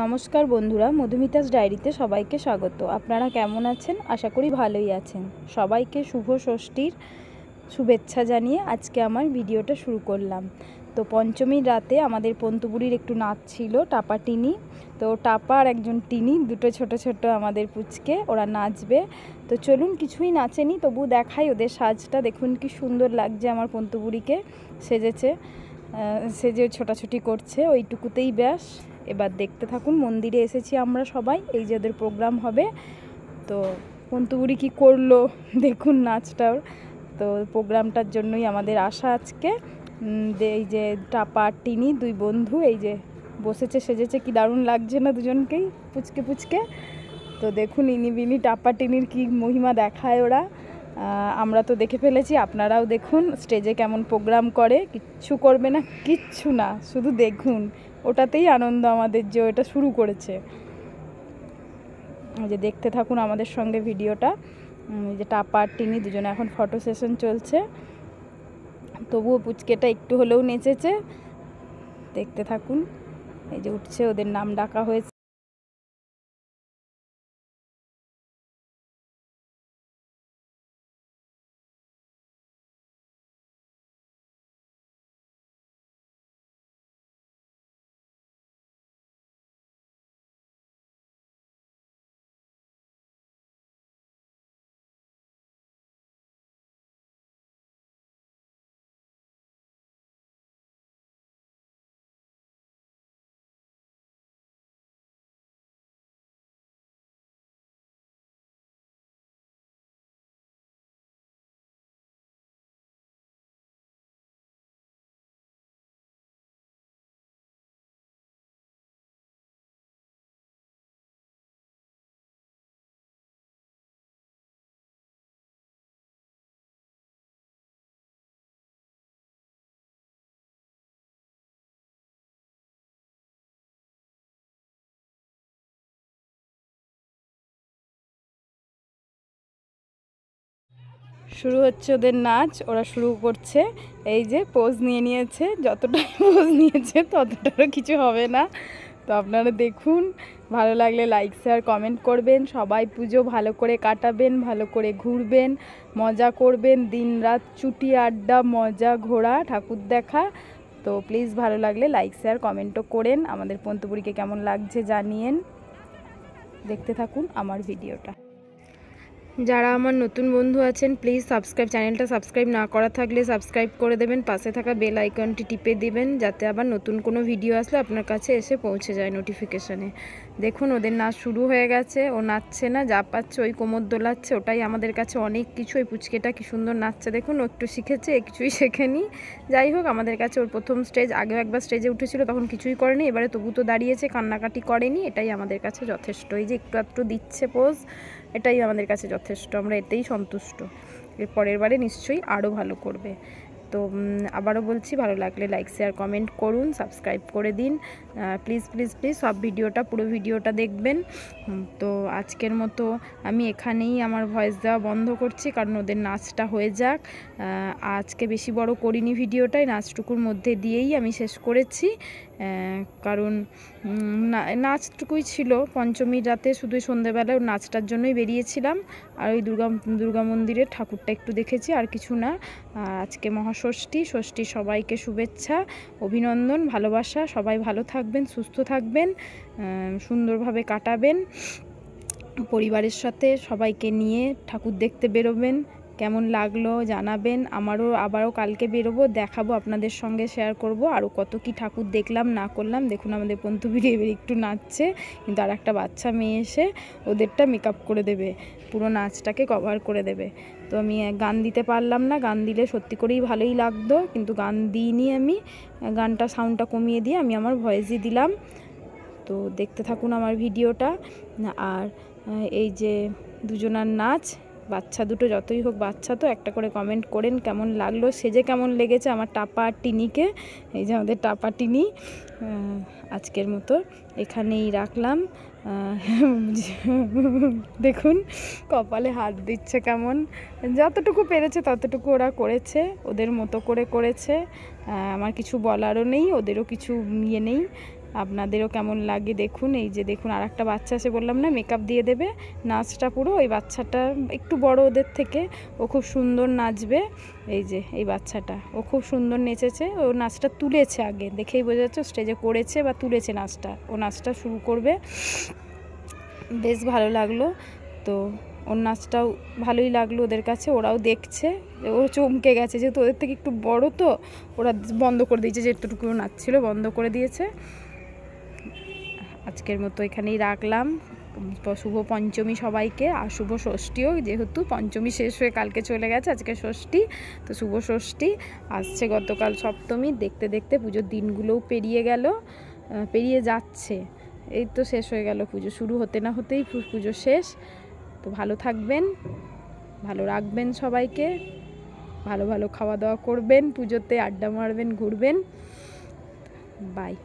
নমস্কার বন্ধুরা মধুমিতাস ডায়েরিতে সবাইকে স্বাগত আপনারা কেমন আছেন আশা করি ভালোই আছেন সবাইকে শুভ ষষ্ঠীর শুভেচ্ছা জানিয়ে আজকে আমার ভিডিওটা শুরু করলাম তো পঞ্চমীর রাতে আমাদের পন্তুপুরীর একটু নাচ ছিল টাপা টিনি তো টাপা আর একজন টিনি দুটো ছোট ছোট আমাদের পুচকে ওরা নাচবে তো চলুন কিছুই নাচেনি তবু দেখাই ওদের সাজটা দেখুন কি সুন্দর লাগছে আমার পন্তুপুরীকে সেজেছে সে যে ছোটাছুটি করছে ওইটুকুতেই ব্যাস এবার দেখতে থাকুন মন্দিরে এসেছি আমরা সবাই এই যাদের প্রোগ্রাম হবে তো পন্তুগুড়ি কি করলো দেখুন নাচটার তো প্রোগ্রামটার জন্যই আমাদের আশা আজকে এই যে টাপা টিনি দুই বন্ধু এই যে বসেছে সেজেছে কি দারুণ লাগছে না দুজনকেই পুচকে পুচকে তো দেখুন ইনি বিনি টাপা টিনির কী মহিমা দেখায় ওরা আমরা তো দেখে ফেলেছি আপনারাও দেখুন স্টেজে কেমন প্রোগ্রাম করে কিচ্ছু করবে না কিচ্ছু না শুধু দেখুন ওটাতেই আনন্দ আমাদের যে ওটা শুরু করেছে যে দেখতে থাকুন আমাদের সঙ্গে ভিডিওটা যে টাপা আর টিনি দুজনে এখন ফটো সেশন চলছে তবুও পুচকেটা একটু হলেও নেচেছে দেখতে থাকুন এই যে উঠছে ওদের নাম ডাকা হয়েছে শুরু হচ্ছে ওদের নাচ ওরা শুরু করছে এই যে পোজ নিয়ে নিয়েছে যতটা পোজ নিয়েছে ততটারও কিছু হবে না তো আপনারা দেখুন ভালো লাগলে লাইক শেয়ার কমেন্ট করবেন সবাই পুজো ভালো করে কাটাবেন ভালো করে ঘুরবেন মজা করবেন দিন রাত চুটি আড্ডা মজা ঘোরা ঠাকুর দেখা তো প্লিজ ভালো লাগলে লাইক শেয়ার কমেন্টও করেন আমাদের পন্তপুরীকে কেমন লাগছে জানিয়েন দেখতে থাকুন আমার ভিডিওটা যারা আমার নতুন বন্ধু আছেন প্লিজ সাবস্ক্রাইব চ্যানেলটা সাবস্ক্রাইব না করা থাকলে সাবস্ক্রাইব করে দেবেন পাশে থাকা বেল আইকনটি টিপে দেবেন যাতে আবার নতুন কোনো ভিডিও আসলে আপনার কাছে এসে পৌঁছে যায় নোটিফিকেশানে দেখুন ওদের নাচ শুরু হয়ে গেছে ও নাচছে না যা পাচ্ছে ওই কোমর দোলাচ্ছে ওটাই আমাদের কাছে অনেক কিছু ওই পুচকেটা কি সুন্দর নাচছে দেখুন ও একটু শিখেছে কিছুই শেখেনি যাই হোক আমাদের কাছে ওর প্রথম স্টেজ আগেও একবার স্টেজে উঠেছিল তখন কিছুই করেনি এবারে তবু তো দাঁড়িয়েছে কান্নাকাটি করেনি এটাই আমাদের কাছে যথেষ্ট এই যে একটু একটু দিচ্ছে পোজ এটাই আমাদের কাছে যথেষ্ট আমরা এতেই সন্তুষ্ট এর পরের বারে নিশ্চয়ই আরও ভালো করবে তো আবারও বলছি ভালো লাগলে লাইক শেয়ার কমেন্ট করুন সাবস্ক্রাইব করে দিন প্লিজ প্লিজ প্লিজ সব ভিডিওটা পুরো ভিডিওটা দেখবেন তো আজকের মতো আমি এখানেই আমার ভয়েস দেওয়া বন্ধ করছি কারণ ওদের নাচটা হয়ে যাক আজকে বেশি বড় করিনি ভিডিওটাই নাচটুকুর মধ্যে দিয়েই আমি শেষ করেছি কারণ নাচটুকুই ছিল পঞ্চমী রাতে শুধু সন্ধেবেলায় নাচটার জন্যই বেরিয়েছিলাম আর ওই দুর্গা দুর্গা মন্দিরে ঠাকুরটা একটু দেখেছি আর কিছু না আজকে মহাষষ্ঠী ষষ্ঠী সবাইকে শুভেচ্ছা অভিনন্দন ভালোবাসা সবাই ভালো থাকবেন সুস্থ থাকবেন সুন্দরভাবে কাটাবেন পরিবারের সাথে সবাইকে নিয়ে ঠাকুর দেখতে বেরোবেন কেমন লাগলো জানাবেন আমারও আবারও কালকে বেরোবো দেখাবো আপনাদের সঙ্গে শেয়ার করব আরও কত কি ঠাকুর দেখলাম না করলাম দেখুন আমাদের পন্তুবিড়ি এবার একটু নাচছে কিন্তু আর একটা বাচ্চা মেয়ে এসে ওদেরটা মেক করে দেবে পুরো নাচটাকে কভার করে দেবে তো আমি গান দিতে পারলাম না গান দিলে সত্যি করেই ভালোই লাগতো কিন্তু গান দিইনি আমি গানটা সাউন্ডটা কমিয়ে দিয়ে আমি আমার ভয়েসই দিলাম তো দেখতে থাকুন আমার ভিডিওটা আর এই যে দুজনার নাচ বাচ্চা দুটো যতই হোক বাচ্চা তো একটা করে কমেন্ট করেন কেমন লাগলো সেজে কেমন লেগেছে আমার টাপা টিনিকে এই যে আমাদের টাপা টিনি আজকের মতো এখানেই রাখলাম দেখুন কপালে হাত দিচ্ছে কেমন যতটুকু পেরেছে ততটুকু ওরা করেছে ওদের মতো করে করেছে আমার কিছু বলারও নেই ওদেরও কিছু ইয়ে নেই আপনাদেরও কেমন লাগে দেখুন এই যে দেখুন আর একটা বাচ্চা আছে বললাম না মেকআপ দিয়ে দেবে নাচটা পুরো ওই বাচ্চাটা একটু বড় ওদের থেকে ও খুব সুন্দর নাচবে এই যে এই বাচ্চাটা ও খুব সুন্দর নেচেছে ও নাচটা তুলেছে আগে দেখেই বোঝা যাচ্ছে স্টেজে করেছে বা তুলেছে নাচটা ও নাচটা শুরু করবে বেশ ভালো লাগলো তো ওর নাচটাও ভালোই লাগলো ওদের কাছে ওরাও দেখছে ও চমকে গেছে যেহেতু ওদের থেকে একটু বড় তো ওরা বন্ধ করে দিয়েছে যেটুকু ছিল বন্ধ করে দিয়েছে আজকের মতো এখানেই রাখলাম শুভ পঞ্চমী সবাইকে আর শুভ ষষ্ঠীও যেহেতু পঞ্চমী শেষ হয়ে কালকে চলে গেছে আজকে ষষ্ঠী তো শুভ ষষ্ঠী আসছে গতকাল সপ্তমী দেখতে দেখতে পুজোর দিনগুলোও পেরিয়ে গেল পেরিয়ে যাচ্ছে এই তো শেষ হয়ে গেল পুজো শুরু হতে না হতেই পুজো শেষ তো ভালো থাকবেন ভালো রাখবেন সবাইকে ভালো ভালো খাওয়া দাওয়া করবেন পুজোতে আড্ডা মারবেন ঘুরবেন বাই